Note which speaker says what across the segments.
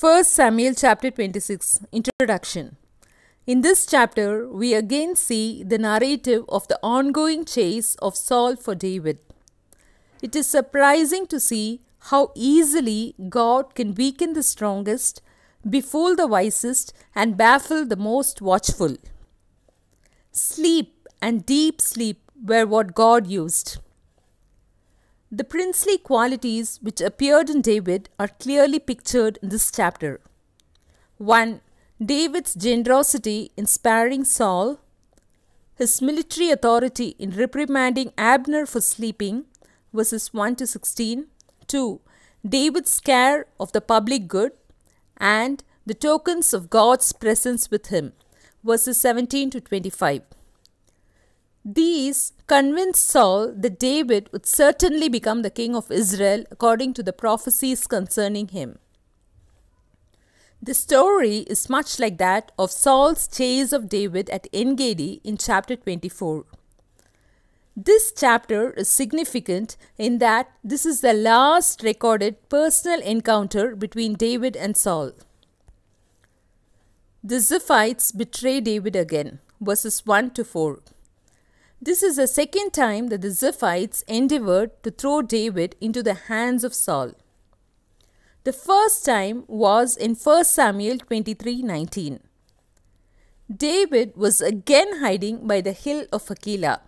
Speaker 1: 1 Samuel chapter 26 Introduction In this chapter, we again see the narrative of the ongoing chase of Saul for David. It is surprising to see how easily God can weaken the strongest, befool the wisest, and baffle the most watchful. Sleep and deep sleep were what God used. The princely qualities which appeared in David are clearly pictured in this chapter. 1. David's generosity in sparing Saul, his military authority in reprimanding Abner for sleeping, verses 1 to 16. 2. David's care of the public good and the tokens of God's presence with him, verses 17 to 25. These convinced Saul that David would certainly become the king of Israel according to the prophecies concerning him. The story is much like that of Saul's chase of David at Engedi in chapter 24. This chapter is significant in that this is the last recorded personal encounter between David and Saul. The Ziphites betray David again, verses 1 to 4. This is the second time that the Ziphites endeavored to throw David into the hands of Saul. The first time was in 1 Samuel 23:19. David was again hiding by the hill of Hakilah.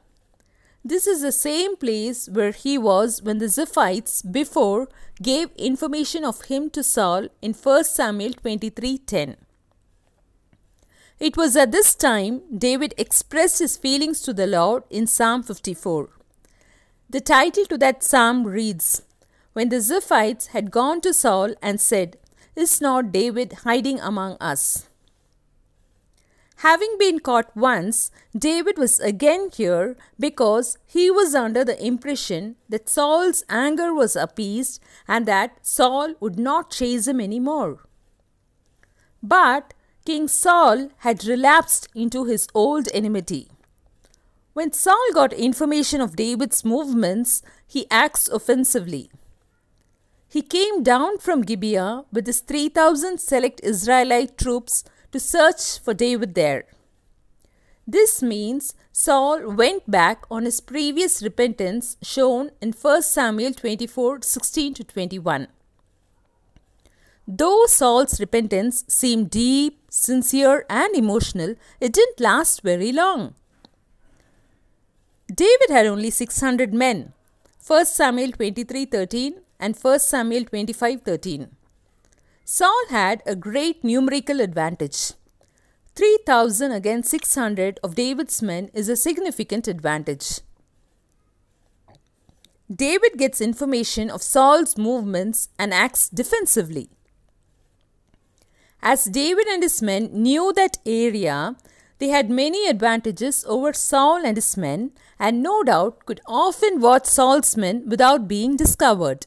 Speaker 1: This is the same place where he was when the Ziphites before gave information of him to Saul in 1 Samuel 23:10. It was at this time David expressed his feelings to the Lord in Psalm 54. The title to that psalm reads When the Ziphites had gone to Saul and said, Is not David hiding among us? Having been caught once, David was again here because he was under the impression that Saul's anger was appeased and that Saul would not chase him any more. But King Saul had relapsed into his old enmity. When Saul got information of David's movements, he acts offensively. He came down from Gibeah with his 3,000 select Israelite troops to search for David there. This means Saul went back on his previous repentance shown in 1 Samuel 24 16 to 21. Though Saul's repentance seemed deep sincere and emotional, it didn't last very long. David had only 600 men. 1 Samuel 23:13 and 1 Samuel 25:13. Saul had a great numerical advantage. 3000 against 600 of David's men is a significant advantage. David gets information of Saul's movements and acts defensively. As David and his men knew that area, they had many advantages over Saul and his men, and no doubt could often watch Saul's men without being discovered.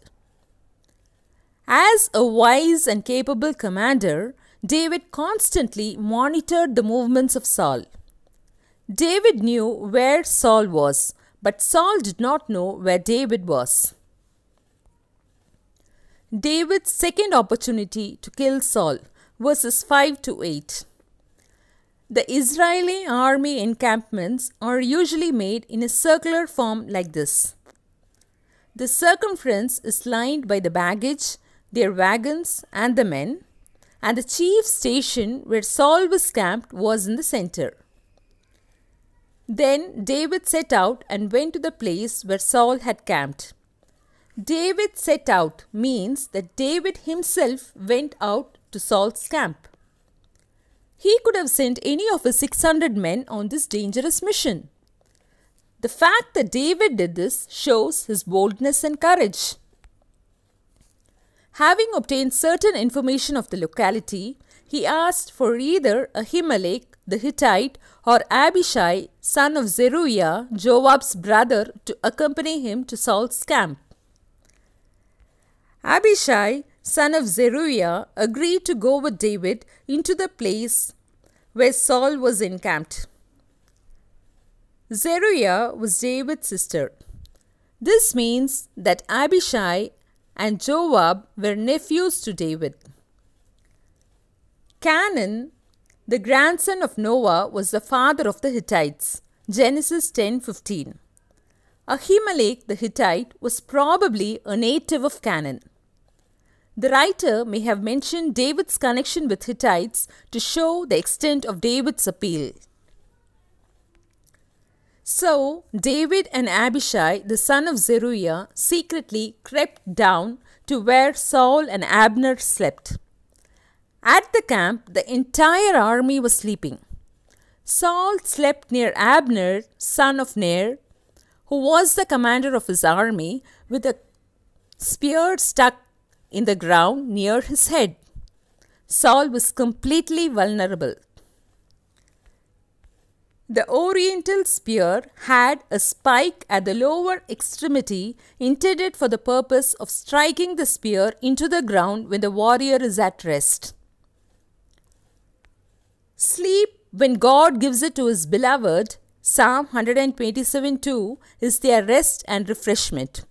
Speaker 1: As a wise and capable commander, David constantly monitored the movements of Saul. David knew where Saul was, but Saul did not know where David was. David's second opportunity to kill Saul verses 5 to 8. The Israeli army encampments are usually made in a circular form like this. The circumference is lined by the baggage, their wagons, and the men, and the chief station where Saul was camped was in the center. Then David set out and went to the place where Saul had camped. David set out means that David himself went out to Saul's camp. He could have sent any of his 600 men on this dangerous mission. The fact that David did this shows his boldness and courage. Having obtained certain information of the locality, he asked for either Ahimelech the Hittite or Abishai, son of Zeruiah, Joab's brother, to accompany him to Saul's camp. Abishai son of Zeruiah, agreed to go with David into the place where Saul was encamped. Zeruiah was David's sister. This means that Abishai and Joab were nephews to David. Canaan, the grandson of Noah, was the father of the Hittites. Genesis 10:15. Ahimelech the Hittite was probably a native of Canaan. The writer may have mentioned David's connection with Hittites to show the extent of David's appeal. So, David and Abishai, the son of Zeruiah, secretly crept down to where Saul and Abner slept. At the camp, the entire army was sleeping. Saul slept near Abner, son of Ner, who was the commander of his army, with a spear stuck in the ground near his head. Saul was completely vulnerable. The oriental spear had a spike at the lower extremity intended for the purpose of striking the spear into the ground when the warrior is at rest. Sleep when God gives it to his beloved, Psalm 127 2 is their rest and refreshment.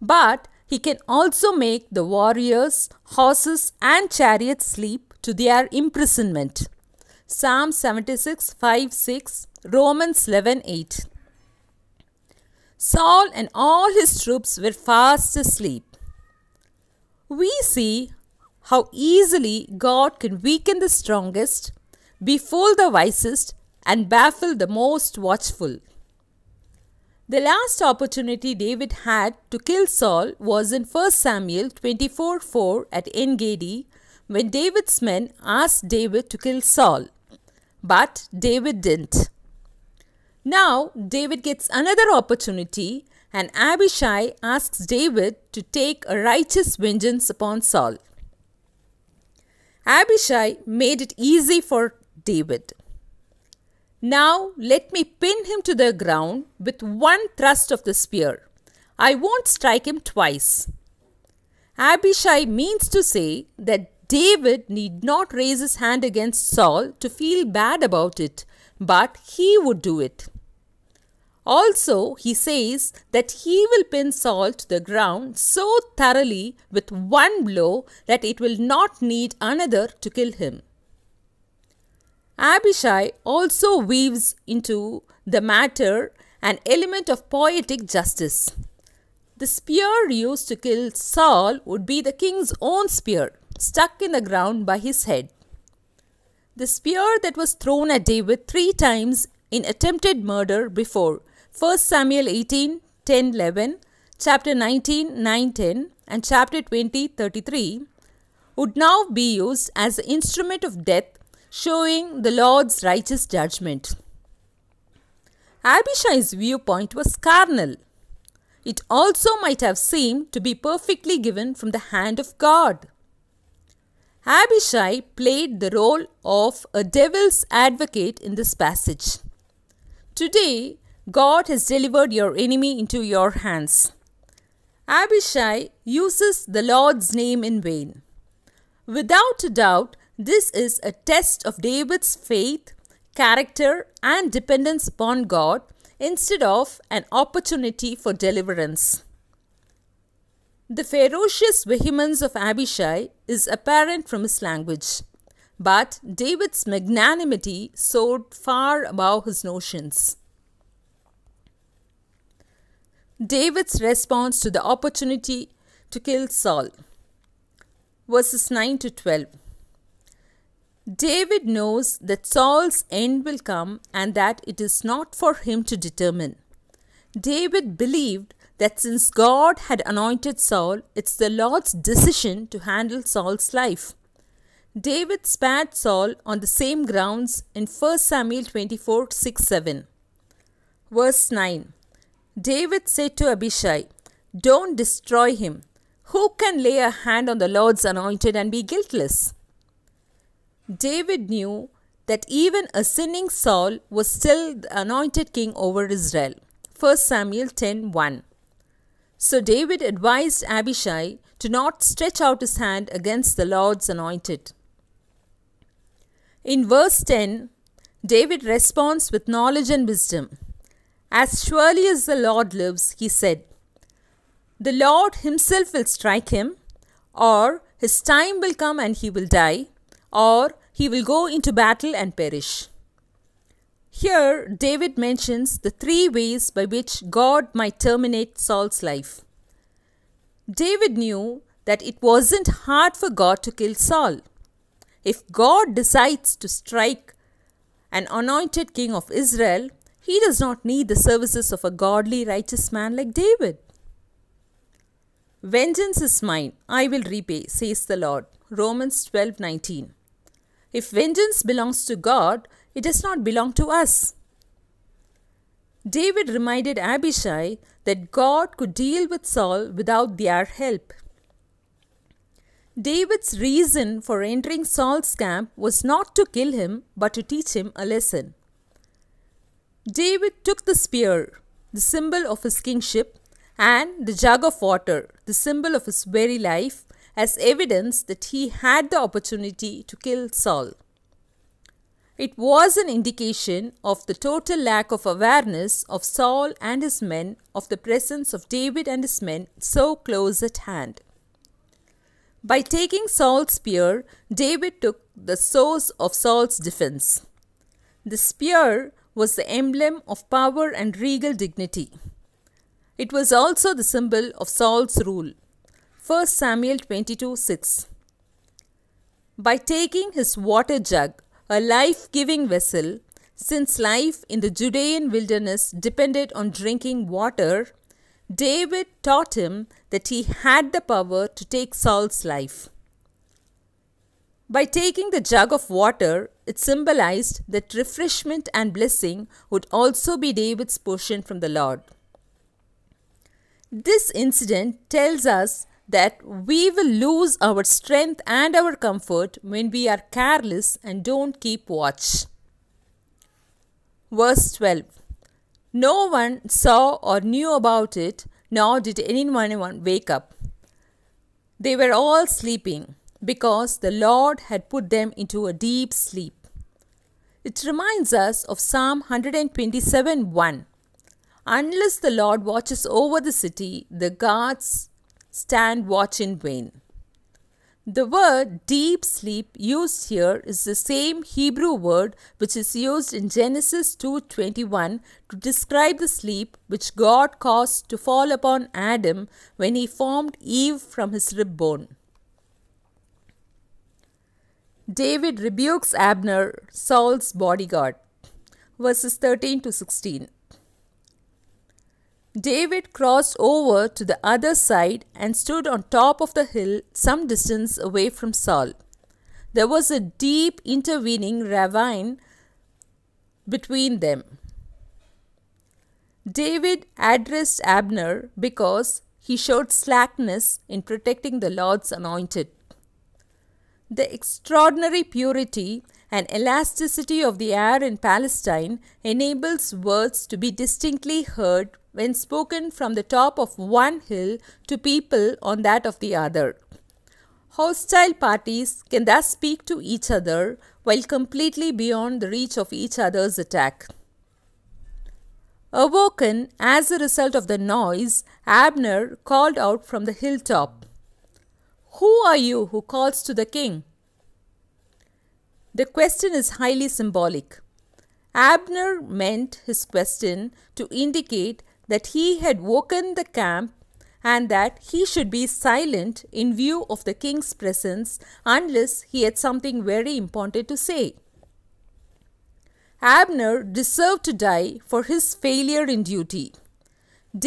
Speaker 1: But he can also make the warriors, horses and chariots sleep to their imprisonment. Psalm 76 5 6, Romans 11 8. Saul and all his troops were fast asleep. We see how easily God can weaken the strongest, befool the wisest, and baffle the most watchful. The last opportunity David had to kill Saul was in 1 Samuel 24:4 at Engedi when David's men asked David to kill Saul. But David didn't. Now David gets another opportunity and Abishai asks David to take a righteous vengeance upon Saul. Abishai made it easy for David. Now let me pin him to the ground with one thrust of the spear. I won't strike him twice. Abishai means to say that David need not raise his hand against Saul to feel bad about it, but he would do it. Also, he says that he will pin Saul to the ground so thoroughly with one blow that it will not need another to kill him. Abishai also weaves into the matter an element of poetic justice. The spear used to kill Saul would be the king's own spear, stuck in the ground by his head. The spear that was thrown at David three times in attempted murder before 1 Samuel 18 10 11, chapter 19 9 10, and chapter 20 33 would now be used as the instrument of death showing the Lord's righteous judgment. Abishai's viewpoint was carnal. It also might have seemed to be perfectly given from the hand of God. Abishai played the role of a devil's advocate in this passage. Today, God has delivered your enemy into your hands. Abishai uses the Lord's name in vain. Without a doubt, this is a test of David's faith, character, and dependence upon God instead of an opportunity for deliverance. The ferocious vehemence of Abishai is apparent from his language, but David's magnanimity soared far above his notions. David's response to the opportunity to kill Saul. Verses 9 to 12. David knows that Saul's end will come and that it is not for him to determine. David believed that since God had anointed Saul, it's the Lord's decision to handle Saul's life. David spared Saul on the same grounds in 1 Samuel 24 6 7. Verse 9 David said to Abishai, Don't destroy him. Who can lay a hand on the Lord's anointed and be guiltless? David knew that even a sinning Saul was still the anointed king over Israel. 1 Samuel 1. So David advised Abishai to not stretch out his hand against the Lord's anointed. In verse 10, David responds with knowledge and wisdom. As surely as the Lord lives, he said, The Lord himself will strike him, or his time will come and he will die or he will go into battle and perish. Here, David mentions the three ways by which God might terminate Saul's life. David knew that it wasn't hard for God to kill Saul. If God decides to strike an anointed king of Israel, he does not need the services of a godly, righteous man like David. Vengeance is mine, I will repay, says the Lord. Romans 12:19. If vengeance belongs to God, it does not belong to us. David reminded Abishai that God could deal with Saul without their help. David's reason for entering Saul's camp was not to kill him but to teach him a lesson. David took the spear, the symbol of his kingship, and the jug of water, the symbol of his very life, as evidence that he had the opportunity to kill Saul. It was an indication of the total lack of awareness of Saul and his men of the presence of David and his men so close at hand. By taking Saul's spear, David took the source of Saul's defense. The spear was the emblem of power and regal dignity. It was also the symbol of Saul's rule. 1 Samuel 22 6. By taking his water jug, a life giving vessel, since life in the Judean wilderness depended on drinking water, David taught him that he had the power to take Saul's life. By taking the jug of water, it symbolized that refreshment and blessing would also be David's portion from the Lord. This incident tells us that we will lose our strength and our comfort when we are careless and don't keep watch. Verse 12 No one saw or knew about it, nor did anyone wake up. They were all sleeping because the Lord had put them into a deep sleep. It reminds us of Psalm 127 1. Unless the Lord watches over the city, the guards stand watch in vain. The word deep sleep used here is the same Hebrew word which is used in Genesis 2:21 to describe the sleep which God caused to fall upon Adam when he formed Eve from his rib bone. David rebukes Abner, Saul's bodyguard. Verses 13 to 16. David crossed over to the other side and stood on top of the hill some distance away from Saul. There was a deep intervening ravine between them. David addressed Abner because he showed slackness in protecting the Lord's anointed. The extraordinary purity and elasticity of the air in Palestine enables words to be distinctly heard when spoken from the top of one hill to people on that of the other. Hostile parties can thus speak to each other while completely beyond the reach of each other's attack. Awoken as a result of the noise, Abner called out from the hilltop. Who are you who calls to the king? The question is highly symbolic. Abner meant his question to indicate that he had woken the camp and that he should be silent in view of the king's presence unless he had something very important to say. Abner deserved to die for his failure in duty.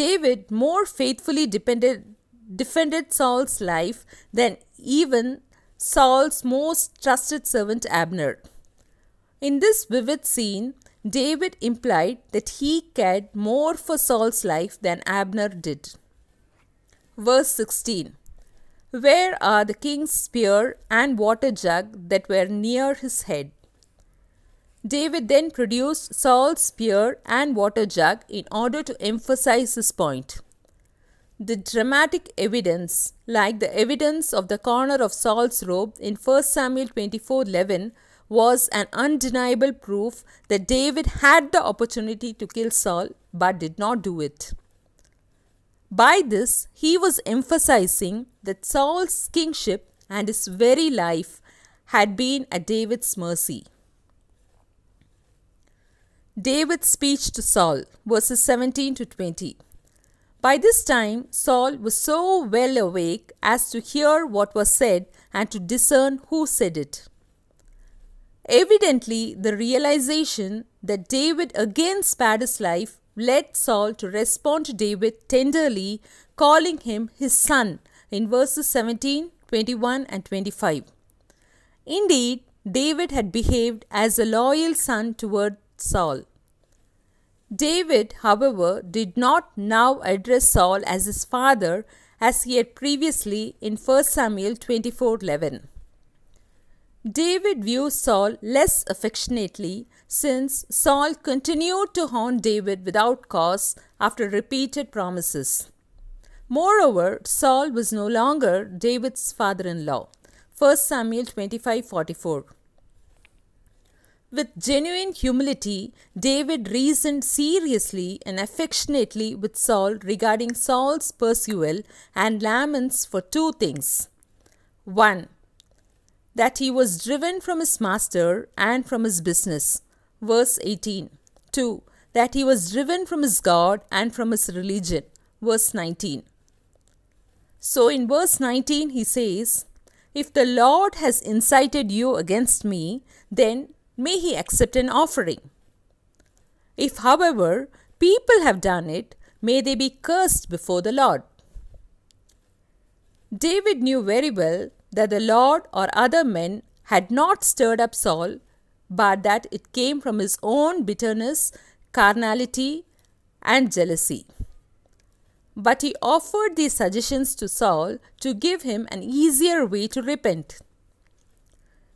Speaker 1: David more faithfully depended defended Saul's life than even Saul's most trusted servant Abner. In this vivid scene, David implied that he cared more for Saul's life than Abner did. Verse 16 Where are the king's spear and water jug that were near his head? David then produced Saul's spear and water jug in order to emphasize his point. The dramatic evidence, like the evidence of the corner of Saul's robe in 1 Samuel 24:11, was an undeniable proof that David had the opportunity to kill Saul but did not do it. By this, he was emphasizing that Saul's kingship and his very life had been at David's mercy. David's speech to Saul, verses 17 to 20. By this time, Saul was so well awake as to hear what was said and to discern who said it. Evidently, the realization that David again spared his life led Saul to respond to David tenderly, calling him his son in verses 17, 21, and 25. Indeed, David had behaved as a loyal son toward Saul. David, however, did not now address Saul as his father as he had previously in 1 Samuel 24:11. David views Saul less affectionately since Saul continued to haunt David without cause after repeated promises. Moreover, Saul was no longer David's father-in-law. 1 Samuel 25:44. With genuine humility, David reasoned seriously and affectionately with Saul regarding Saul's pursuit and laments for two things. 1. That he was driven from his master and from his business. Verse 18. 2. That he was driven from his God and from his religion. Verse 19. So in verse 19 he says, If the Lord has incited you against me, then may he accept an offering. If, however, people have done it, may they be cursed before the Lord. David knew very well that the Lord or other men had not stirred up Saul, but that it came from his own bitterness, carnality, and jealousy. But he offered these suggestions to Saul to give him an easier way to repent.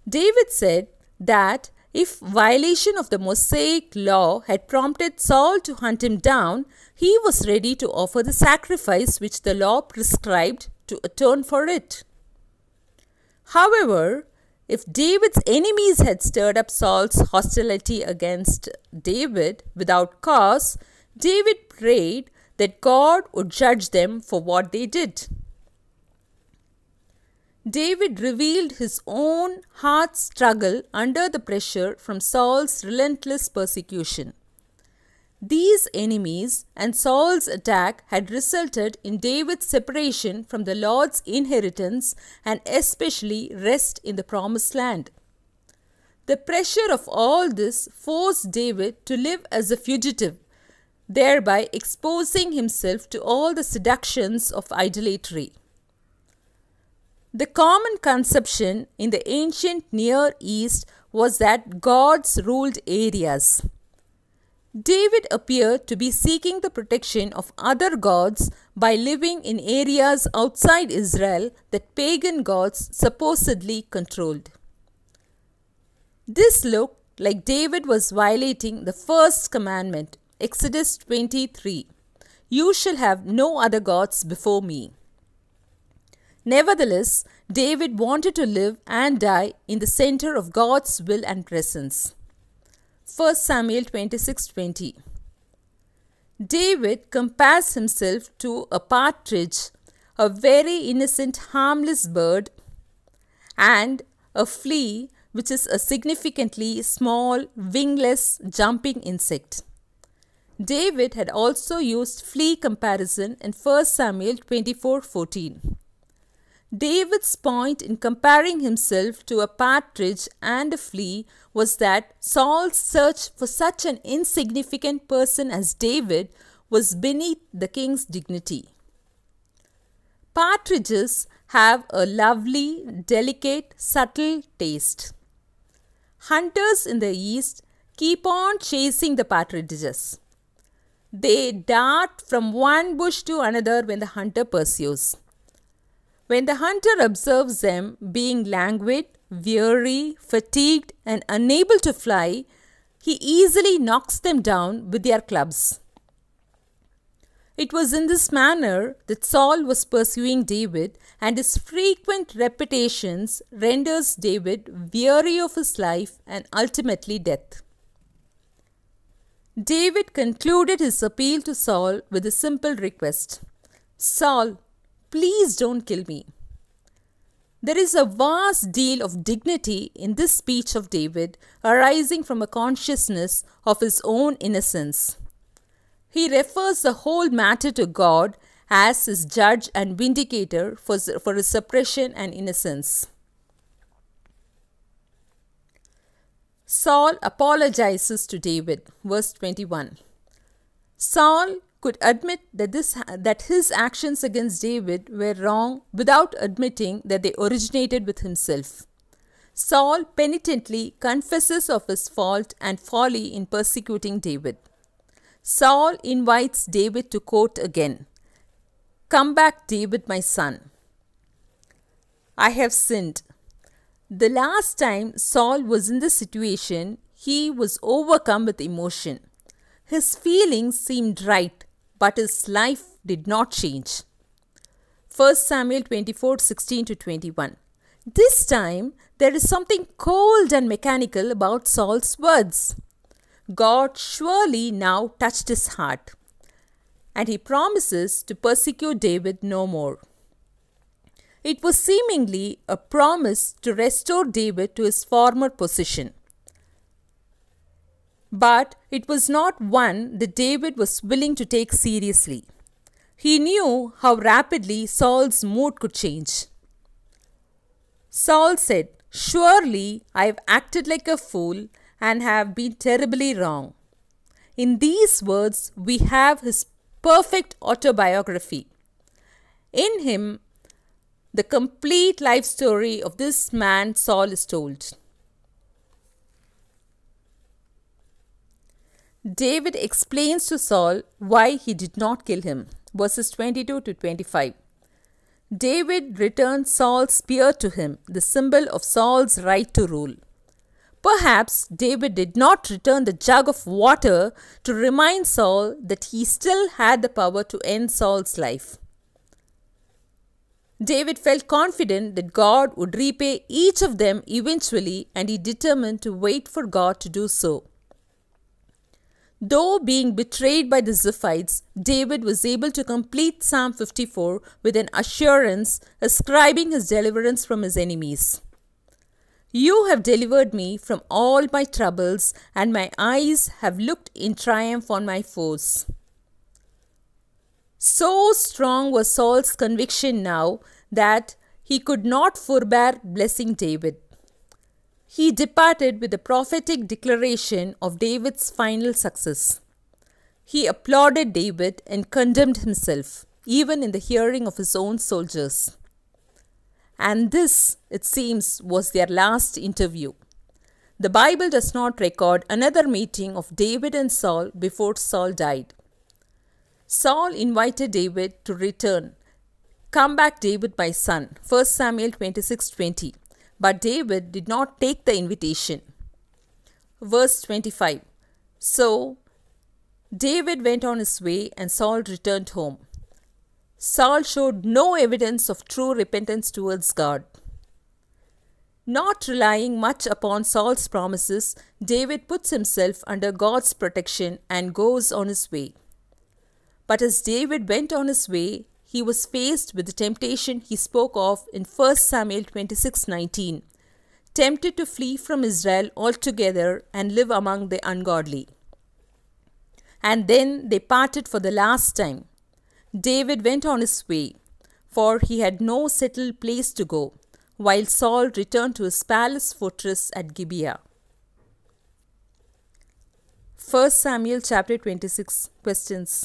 Speaker 1: David said that if violation of the Mosaic law had prompted Saul to hunt him down, he was ready to offer the sacrifice which the law prescribed to atone for it. However, if David's enemies had stirred up Saul's hostility against David without cause, David prayed that God would judge them for what they did. David revealed his own heart struggle under the pressure from Saul's relentless persecution. These enemies and Saul's attack had resulted in David's separation from the Lord's inheritance and especially rest in the promised land. The pressure of all this forced David to live as a fugitive, thereby exposing himself to all the seductions of idolatry. The common conception in the ancient Near East was that gods ruled areas. David appeared to be seeking the protection of other gods by living in areas outside Israel that pagan gods supposedly controlled. This looked like David was violating the first commandment, Exodus 23 You shall have no other gods before me. Nevertheless, David wanted to live and die in the center of God's will and presence. 1 Samuel 26 20. David compares himself to a partridge, a very innocent, harmless bird, and a flea, which is a significantly small, wingless, jumping insect. David had also used flea comparison in 1 Samuel 24 14. David's point in comparing himself to a partridge and a flea was that Saul's search for such an insignificant person as David was beneath the king's dignity. Partridges have a lovely, delicate, subtle taste. Hunters in the East keep on chasing the partridges. They dart from one bush to another when the hunter pursues. When the hunter observes them being languid, weary, fatigued, and unable to fly, he easily knocks them down with their clubs. It was in this manner that Saul was pursuing David, and his frequent repetitions renders David weary of his life and ultimately death. David concluded his appeal to Saul with a simple request Saul, Please don't kill me. There is a vast deal of dignity in this speech of David, arising from a consciousness of his own innocence. He refers the whole matter to God as his judge and vindicator for, for his suppression and innocence. Saul apologizes to David, verse 21. Saul could admit that, this, that his actions against David were wrong without admitting that they originated with himself. Saul penitently confesses of his fault and folly in persecuting David. Saul invites David to court again. Come back, David, my son. I have sinned. The last time Saul was in this situation, he was overcome with emotion. His feelings seemed right, but his life did not change. 1 Samuel 24 16 to 21. This time, there is something cold and mechanical about Saul's words. God surely now touched his heart, and he promises to persecute David no more. It was seemingly a promise to restore David to his former position but it was not one that David was willing to take seriously. He knew how rapidly Saul's mood could change. Saul said, Surely I have acted like a fool and have been terribly wrong. In these words, we have his perfect autobiography. In him, the complete life story of this man, Saul, is told. David explains to Saul why he did not kill him. Verses 22 to 25. David returned Saul's spear to him, the symbol of Saul's right to rule. Perhaps David did not return the jug of water to remind Saul that he still had the power to end Saul's life. David felt confident that God would repay each of them eventually, and he determined to wait for God to do so. Though being betrayed by the Ziphites, David was able to complete Psalm 54 with an assurance ascribing his deliverance from his enemies. You have delivered me from all my troubles, and my eyes have looked in triumph on my foes. So strong was Saul's conviction now that he could not forbear blessing David he departed with a prophetic declaration of David's final success. He applauded David and condemned himself, even in the hearing of his own soldiers. And this, it seems, was their last interview. The Bible does not record another meeting of David and Saul before Saul died. Saul invited David to return. Come back, David, my son. 1 Samuel 26 20. But David did not take the invitation. Verse 25 So David went on his way, and Saul returned home. Saul showed no evidence of true repentance towards God. Not relying much upon Saul's promises, David puts himself under God's protection and goes on his way. But as David went on his way, he was faced with the temptation he spoke of in 1 Samuel 26:19, tempted to flee from Israel altogether and live among the ungodly. And then they parted for the last time. David went on his way, for he had no settled place to go, while Saul returned to his palace fortress at Gibeah. 1 Samuel chapter 26 questions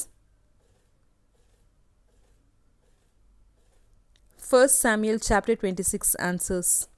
Speaker 1: 1 Samuel chapter 26 answers.